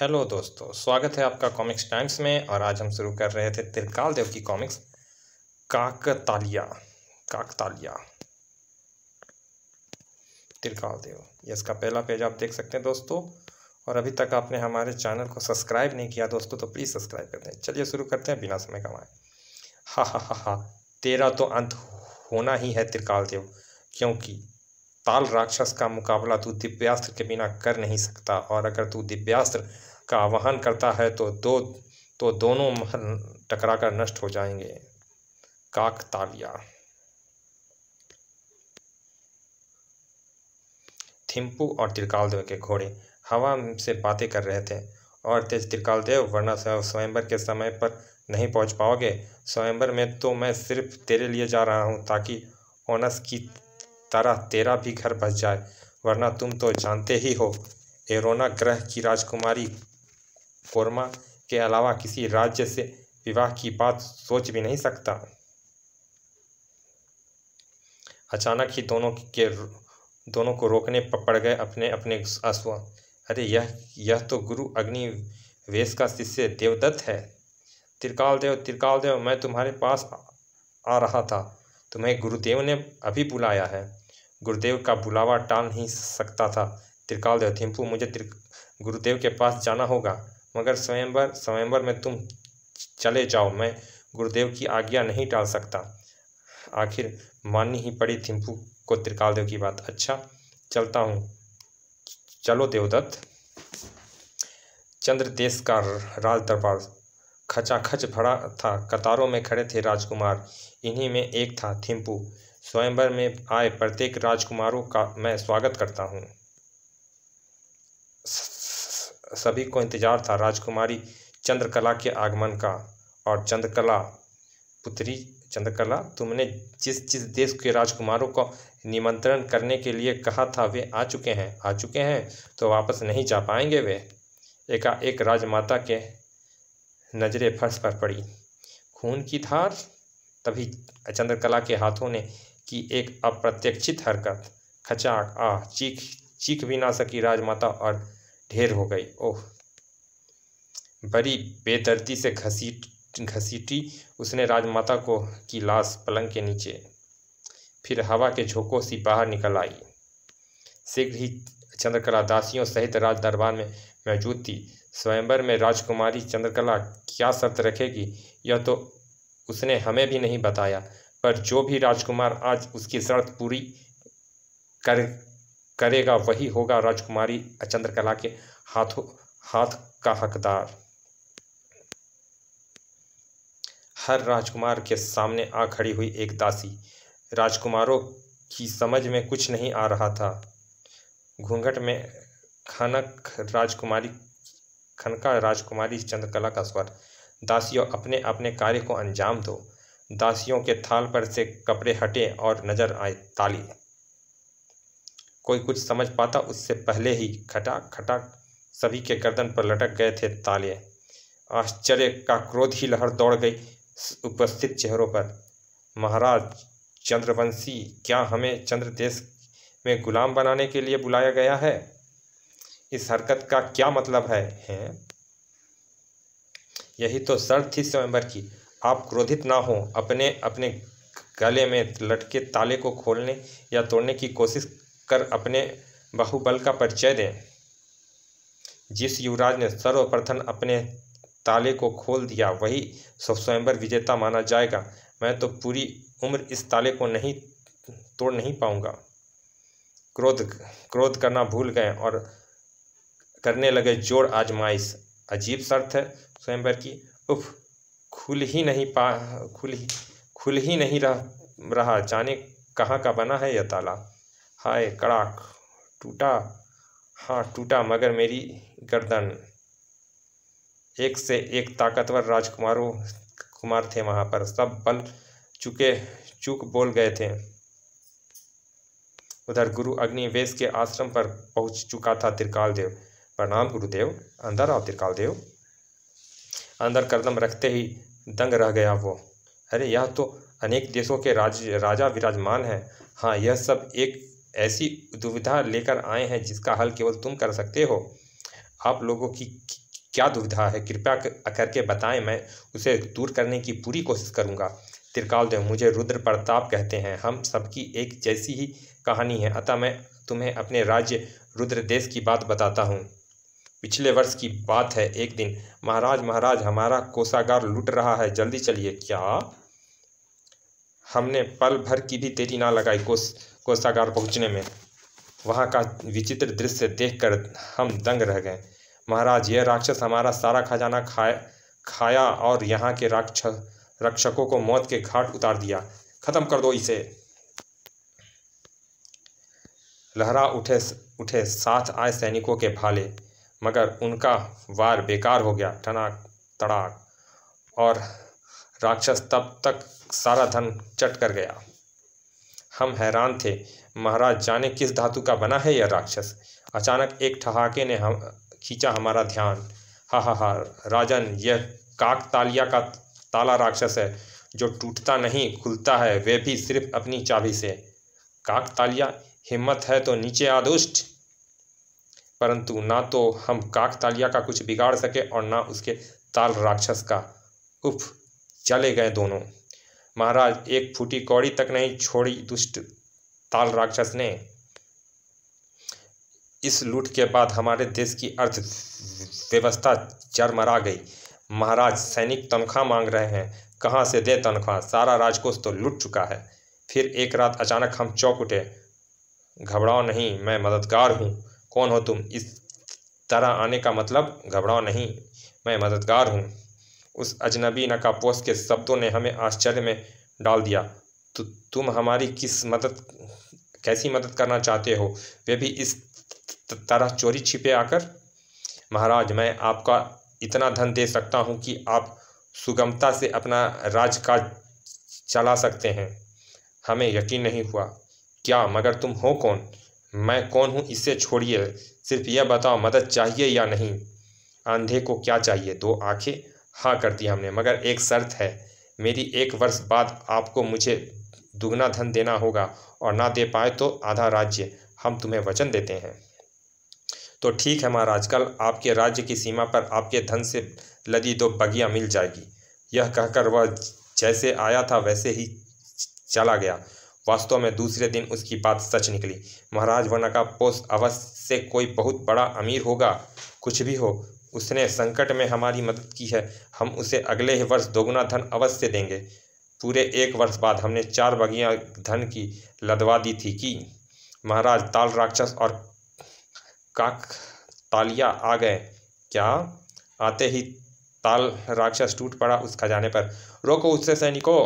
Hello दोस्तों स्वागत है आपका कॉमिक्स टाइम्स में और आज हम शुरू कर रहे थे त्रिकाल देव की कॉमिक्स काकतालिया काकतालिया त्रिकाल देव ये इसका पहला पेज आप देख सकते हैं दोस्तों और अभी तक आपने हमारे चैनल को सब्सक्राइब नहीं किया दोस्तों तो प्लीज़ सब्सक्राइब कर दें चलिए शुरू करते हैं बिना समय कमाए हा हा हा हा तेरा तो अंत होना ही है त्रिकाल देव क्योंकि ताल राक्षस का मुकाबला तू दिव्यास्त्र के बिना कर नहीं सकता और अगर तू दिव्यास्त्र का आवाहन करता है तो दो तो दोनों महल टकराकर नष्ट हो जाएंगे काक तालिया थिम्पू और त्रिकालदेव के घोड़े हवा से बातें कर रहे थे और तेज त्रिकालदेव वरना स्वयंवर के समय पर नहीं पहुंच पाओगे स्वयंवर में तो मैं सिर्फ तेरे लिए जा रहा हूं ताकि ओनस की तारा तेरा भी घर बस जाए वरना तुम तो जानते ही हो एरोना ग्रह की राजकुमारी कोरमा के अलावा किसी राज्य से विवाह की बात सोच भी नहीं सकता अचानक ही दोनों के दोनों को रोकने पड़ गए अपने अपने अश्व अरे यह यह तो गुरु अग्नि वेश का शिष्य देवदत्त है त्रिकाल देव त्रिकाल देव मैं तुम्हारे पास आ रहा था तुम्हें गुरुदेव ने अभी बुलाया है गुरुदेव का बुलावा टाल नहीं सकता था त्रिकालदेव थिम्पू मुझे गुरुदेव के पास जाना होगा मगर स्वयंवर स्वयंवर में तुम चले जाओ मैं गुरुदेव की आज्ञा नहीं टाल सकता आखिर माननी ही पड़ी थिम्पू को त्रिकालदेव की बात अच्छा चलता हूँ चलो देवदत्त चंद्र देश का राज दरबार खचाखच भरा था कतारों में खड़े थे राजकुमार इन्हीं में एक था थिम्पू स्वयंवर में आए प्रत्येक राजकुमारों का मैं स्वागत करता हूँ सभी को इंतजार था राजकुमारी चंद्रकला के आगमन का और चंद्रकला पुत्री चंद्रकला तुमने जिस जिस देश के राजकुमारों को निमंत्रण करने के लिए कहा था वे आ चुके हैं आ चुके हैं तो वापस नहीं जा पाएंगे वे एकाएक राजमाता के नज़रें फर्श पर पड़ी खून की धार तभी चंद्रकला के हाथों ने की एक अप्रत्यक्षित हरकत खचाक आह चीख चीख भी ना सकी राजमाता और ढेर हो गई ओह बड़ी बेदर्दी से घसीट घसीटी उसने राजमाता को की लाश पलंग के नीचे फिर हवा के झोंकों से बाहर निकल आई शीघ्र ही चंद्रकला दासियों सहित राज दरबार में मौजूद थी स्वयंवर में राजकुमारी चंद्रकला क्या शर्त रखेगी यह तो उसने हमें भी नहीं बताया पर जो भी राजकुमार आज उसकी शर्त पूरी कर करेगा वही होगा राजकुमारी चंद्रकला के हाथों हाथ का हकदार हर राजकुमार के सामने आ खड़ी हुई एक दासी राजकुमारों की समझ में कुछ नहीं आ रहा था घूंघट में खनक राजकुमारी खनका राजकुमारी चंद्रकला का स्वर दासियों अपने अपने कार्य को अंजाम दो दासियों के थाल पर से कपड़े हटे और नजर आए ताली कोई कुछ समझ पाता उससे पहले ही खटा खटा सभी के गर्दन पर लटक गए थे ताले आश्चर्य का क्रोध ही लहर दौड़ गई उपस्थित चेहरों पर महाराज चंद्रवंशी क्या हमें चंद्रदेश में गुलाम बनाने के लिए बुलाया गया है इस हरकत का क्या मतलब है, है? यही तो शर्त थी स्वयंवर की आप क्रोधित ना हो अपने अपने गले में लटके ताले को खोलने या तोड़ने की कोशिश कर अपने बाहुबल का परिचय दें जिस युवराज ने सर्वप्रथम अपने ताले को खोल दिया वही स्वयंवर विजेता माना जाएगा मैं तो पूरी उम्र इस ताले को नहीं तोड़ नहीं पाऊंगा क्रोध क्रोध करना भूल गए और करने लगे जोर आजमाइश अजीब शर्त है स्वयंवर की उफ खुल ही नहीं पा खुल ही खुल ही नहीं रह रहा जाने कहाँ का बना है यह ताला हाय कड़ाक टूटा हाँ टूटा मगर मेरी गर्दन एक से एक ताकतवर राजकुमारों कुमार थे वहाँ पर सब बल चुके चूक बोल गए थे उधर गुरु अग्निवेश के आश्रम पर पहुंच चुका था त्रिकाल देव प्रणाम गुरुदेव अंदर आओ त्रिकाल देव अंदर कदम रखते ही दंग रह गया वो अरे यह तो अनेक देशों के राज राजा विराजमान हैं हाँ यह सब एक ऐसी दुविधा लेकर आए हैं जिसका हल केवल तुम कर सकते हो आप लोगों की क्या दुविधा है कृपया करके बताएं मैं उसे दूर करने की पूरी कोशिश करूंगा त्रिकाल देव मुझे रुद्र प्रताप कहते हैं हम सबकी एक जैसी ही कहानी है अतः मैं तुम्हें अपने राज्य रुद्र देश की बात बताता हूँ पिछले वर्ष की बात है एक दिन महाराज महाराज हमारा कोषागार लूट रहा है जल्दी चलिए क्या हमने पल भर की भी तेरी ना लगाई कोस कोषागार पहुंचने में वहां का विचित्र दृश्य देखकर हम दंग रह गए महाराज यह राक्षस हमारा सारा खजाना खाया खाया और यहाँ के राक्ष रक्षकों को मौत के घाट उतार दिया खत्म कर दो इसे लहरा उठे उठे साथ आए सैनिकों के भाले मगर उनका वार बेकार हो गया ठनाक तड़ाक और राक्षस तब तक सारा धन चट कर गया हम हैरान थे महाराज जाने किस धातु का बना है यह राक्षस अचानक एक ठहाके ने हम खींचा हमारा ध्यान हा हा हा राजन यह काक तालिया का ताला राक्षस है जो टूटता नहीं खुलता है वह भी सिर्फ अपनी चाबी से काक तालिया हिम्मत है तो नीचे आदुष्ट परंतु ना तो हम काकतालिया का कुछ बिगाड़ सके और ना उसके ताल राक्षस का उफ चले गए दोनों महाराज एक फूटी कौड़ी तक नहीं छोड़ी दुष्ट ताल राक्षस ने इस लूट के बाद हमारे देश की अर्थ व्यवस्था चरमरा गई महाराज सैनिक तनख्वाह मांग रहे हैं कहाँ से दे तनख्वाह सारा राजकोष तो लूट चुका है फिर एक रात अचानक हम चौक उठे घबराओ नहीं मैं मददगार हूँ कौन हो तुम इस तरह आने का मतलब घबराओ नहीं मैं मददगार हूँ उस अजनबी नकापोस के शब्दों ने हमें आश्चर्य में डाल दिया तो तुम हमारी किस मदद कैसी मदद करना चाहते हो वे भी इस तरह चोरी छिपे आकर महाराज मैं आपका इतना धन दे सकता हूँ कि आप सुगमता से अपना राजकाज चला सकते हैं हमें यकीन नहीं हुआ क्या मगर तुम हो कौन मैं कौन हूँ इसे छोड़िए सिर्फ यह बताओ मदद चाहिए या नहीं अंधे को क्या चाहिए दो आंखें हाँ कर दी हमने मगर एक शर्त है मेरी एक वर्ष बाद आपको मुझे दुगना धन देना होगा और ना दे पाए तो आधा राज्य हम तुम्हें वचन देते हैं तो ठीक है महाराज कल आपके राज्य की सीमा पर आपके धन से लदी दो बगिया मिल जाएगी यह कहकर वह जैसे आया था वैसे ही चला गया वास्तव में दूसरे दिन उसकी बात सच निकली महाराज का पोष अवश्य से कोई बहुत बड़ा अमीर होगा कुछ भी हो उसने संकट में हमारी मदद की है हम उसे अगले ही वर्ष दोगुना धन अवश्य देंगे पूरे एक वर्ष बाद हमने चार बगिया धन की लदवा दी थी कि महाराज ताल राक्षस और काक तालिया आ गए क्या आते ही ताल राक्षस टूट पड़ा उस खजाने पर रोको उससे सैनिकों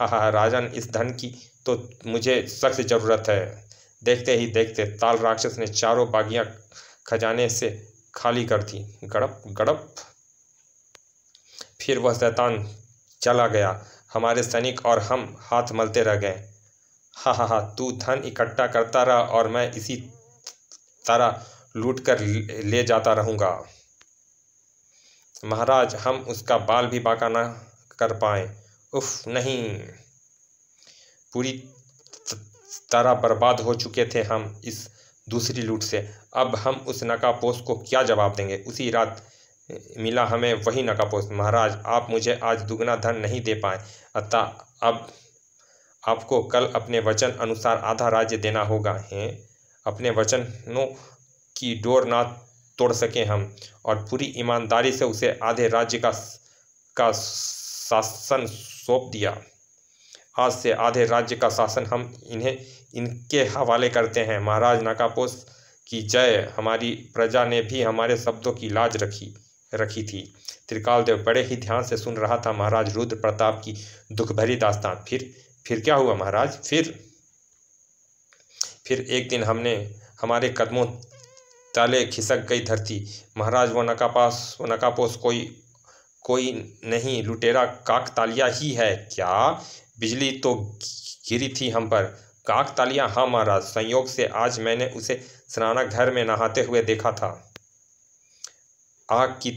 हाँ हाँ राजन इस धन की तो मुझे सख्त ज़रूरत है देखते ही देखते ताल राक्षस ने चारों बागियां खजाने से खाली कर दी गड़प गड़प फिर वह शैतान चला गया हमारे सैनिक और हम हाथ मलते रह गए हाँ हाँ हाँ तू धन इकट्ठा करता रहा और मैं इसी तरह लूट कर ले जाता रहूँगा महाराज हम उसका बाल भी बाका ना कर पाए उफ नहीं पूरी तरह बर्बाद हो चुके थे हम इस दूसरी लूट से अब हम उस नकापोश को क्या जवाब देंगे उसी रात मिला हमें वही नकापोश महाराज आप मुझे आज दुगना धन नहीं दे पाए अतः अब आपको कल अपने वचन अनुसार आधा राज्य देना होगा हैं अपने वचनों की डोर ना तोड़ सकें हम और पूरी ईमानदारी से उसे आधे राज्य का का शासन सौंप दिया आज से आधे राज्य का शासन हम इन्हें इनके हवाले करते हैं महाराज नाकापोस की जय हमारी प्रजा ने भी हमारे शब्दों की लाज रखी रखी थी त्रिकालदेव बड़े ही ध्यान से सुन रहा था महाराज रुद्र प्रताप की दुख भरी दास्तान फिर फिर क्या हुआ महाराज फिर फिर एक दिन हमने हमारे कदमों ताले खिसक गई धरती महाराज वो नकापास वो नकापोस कोई कोई नहीं लुटेरा काकतालिया ही है क्या बिजली तो गिरी थी हम पर काकतालिया हाँ महाराज संयोग से आज मैंने उसे सनाना घर में नहाते हुए देखा था आग की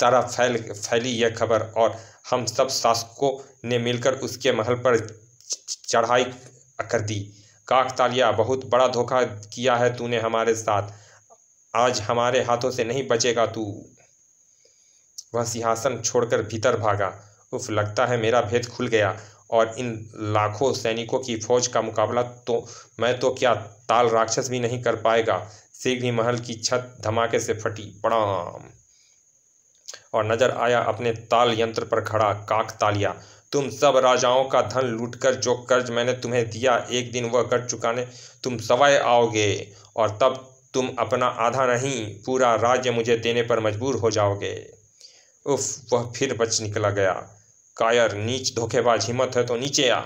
तरह फैल फैली यह खबर और हम सब शासकों ने मिलकर उसके महल पर चढ़ाई कर दी काकतालिया बहुत बड़ा धोखा किया है तूने हमारे साथ आज हमारे हाथों से नहीं बचेगा तू वह सिंहासन छोड़कर भीतर भागा उफ लगता है मेरा भेद खुल गया और इन लाखों सैनिकों की फौज का मुकाबला तो मैं तो क्या ताल राक्षस भी नहीं कर पाएगा शीघ्र ही महल की छत धमाके से फटी पड़ाम और नजर आया अपने ताल यंत्र पर खड़ा काक तालिया तुम सब राजाओं का धन लूटकर जो कर्ज मैंने तुम्हें दिया एक दिन वह कर्ज चुकाने तुम सवाए आओगे और तब तुम अपना आधा नहीं पूरा राज्य मुझे देने पर मजबूर हो जाओगे उफ वह फिर बच निकला गया कायर नीच धोखेबाज हिम्मत है तो नीचे आ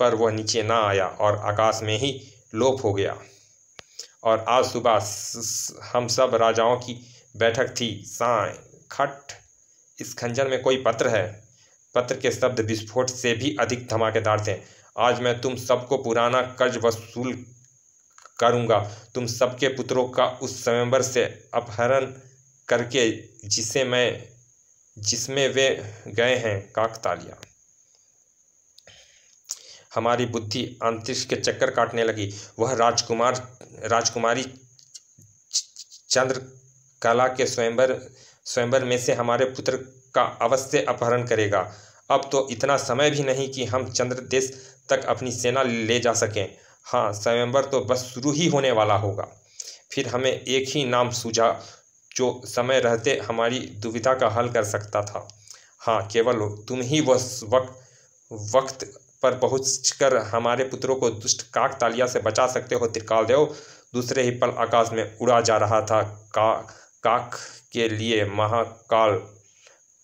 पर वह नीचे ना आया और आकाश में ही लोप हो गया और आज सुबह हम सब राजाओं की बैठक थी साय खट इस खंजर में कोई पत्र है पत्र के शब्द विस्फोट से भी अधिक धमाकेदार थे आज मैं तुम सबको पुराना कर्ज वसूल करूंगा तुम सबके पुत्रों का उस स्वयंवर से अपहरण करके जिसे मैं जिसमें वे गए हैं काकतालिया हमारी बुद्धि अंतरिक्ष के चक्कर काटने लगी वह राजकुमार राजकुमारी चंद्रकला के स्वयंवर स्वयंवर में से हमारे पुत्र का अवश्य अपहरण करेगा अब तो इतना समय भी नहीं कि हम चंद्र देश तक अपनी सेना ले जा सकें हाँ स्वयंवर तो बस शुरू ही होने वाला होगा फिर हमें एक ही नाम सूझा जो समय रहते हमारी दुविधा का हल कर सकता था हाँ केवल तुम ही वह वक्त वक्त पर कर हमारे पुत्रों को दुष्ट काकतालिया से बचा सकते हो त्रिकालदेव दूसरे ही पल आकाश में उड़ा जा रहा था का काक के लिए महाकाल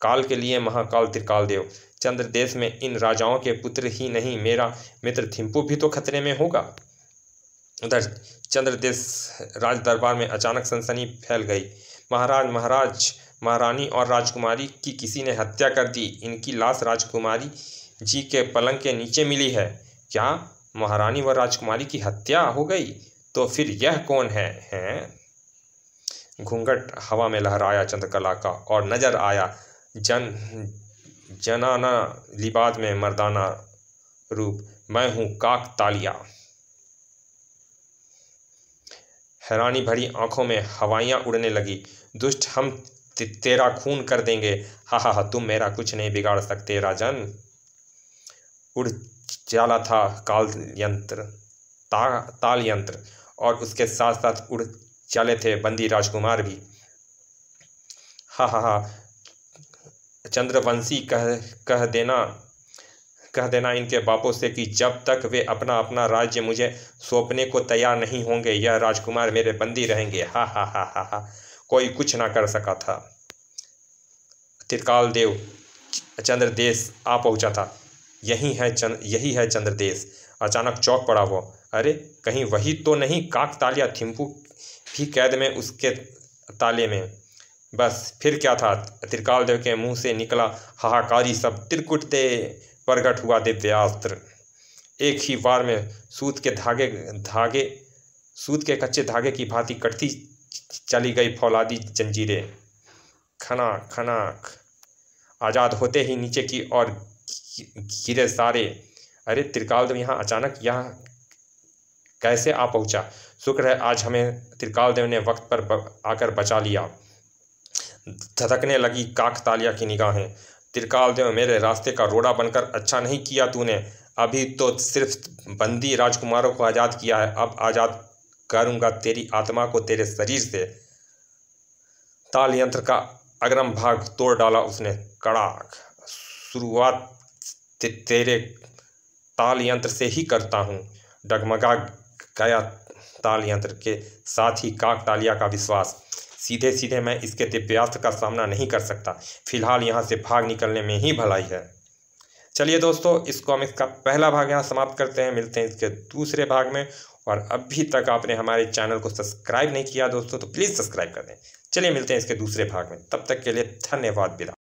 काल के लिए महाकाल त्रिकालदेव चंद्र देश में इन राजाओं के पुत्र ही नहीं मेरा मित्र थिम्पू भी तो खतरे में होगा उधर चंद्रदेश राज दरबार में अचानक सनसनी फैल गई महाराज महाराज महारानी और राजकुमारी की किसी ने हत्या कर दी इनकी लाश राजकुमारी जी के पलंग के नीचे मिली है क्या महारानी व राजकुमारी की हत्या हो गई तो फिर यह कौन है हैं घूंघट हवा में लहराया चंद्रकला का और नजर आया जन जनाना लिबाद में मर्दाना रूप मैं हूँ काक तालिया हैरानी भरी आंखों में हवाइयाँ उड़ने लगी दुष्ट हम ते, तेरा खून कर देंगे हा हा हा तुम मेरा कुछ नहीं बिगाड़ सकते राजन उड़ चाला था काल यंत्र ता, ताल यंत्र और उसके साथ साथ उड़ चले थे बंदी राजकुमार भी हा हा हा चंद्रवंशी कह कह देना कह देना इनके बापों से कि जब तक वे अपना अपना राज्य मुझे सौंपने को तैयार नहीं होंगे यह राजकुमार मेरे बंदी रहेंगे हा हा हा हा हा कोई कुछ ना कर सका था त्रिकाल देव चंद्रदेश आ पहुंचा था यही है चंद यही है चंद्रदेश अचानक चौक पड़ा वो अरे कहीं वही तो नहीं काक तालिया थिम्पू भी कैद में उसके ताले में बस फिर क्या था त्रिकाल देव के मुंह से निकला हाहाकारी सब त्रिकुट दे प्रगट हुआ दिव्यास्त्र एक ही बार में सूत के धागे धागे सूत के कच्चे धागे की भांति कटती चली गई फौलादी जंजीरें खना खना आज़ाद होते ही नीचे की ओर गिरे सारे अरे त्रिकालदेव यहाँ अचानक यहाँ कैसे आ पहुँचा शुक्र है आज हमें त्रिकालदेव ने वक्त पर आकर बचा लिया धधकने लगी काकतालिया की निगाहें त्रिकालदेव मेरे रास्ते का रोड़ा बनकर अच्छा नहीं किया तूने अभी तो सिर्फ बंदी राजकुमारों को आज़ाद किया है अब आज़ाद करूंगा तेरी आत्मा को तेरे शरीर से ताल यंत्र का अग्रम भाग तोड़ डाला उसने कड़ाक शुरुआत ते, तेरे ताल यंत्र से ही करता हूँ डगमगा गया ताल यंत्र के साथ ही काक तालिया का विश्वास सीधे सीधे मैं इसके दिव्यास्त्र का सामना नहीं कर सकता फिलहाल यहाँ से भाग निकलने में ही भलाई है चलिए दोस्तों इस कॉमिक्स का पहला भाग यहाँ समाप्त करते हैं मिलते हैं इसके दूसरे भाग में और अभी तक आपने हमारे चैनल को सब्सक्राइब नहीं किया दोस्तों तो प्लीज़ सब्सक्राइब कर दें चलिए मिलते हैं इसके दूसरे भाग में तब तक के लिए धन्यवाद बिला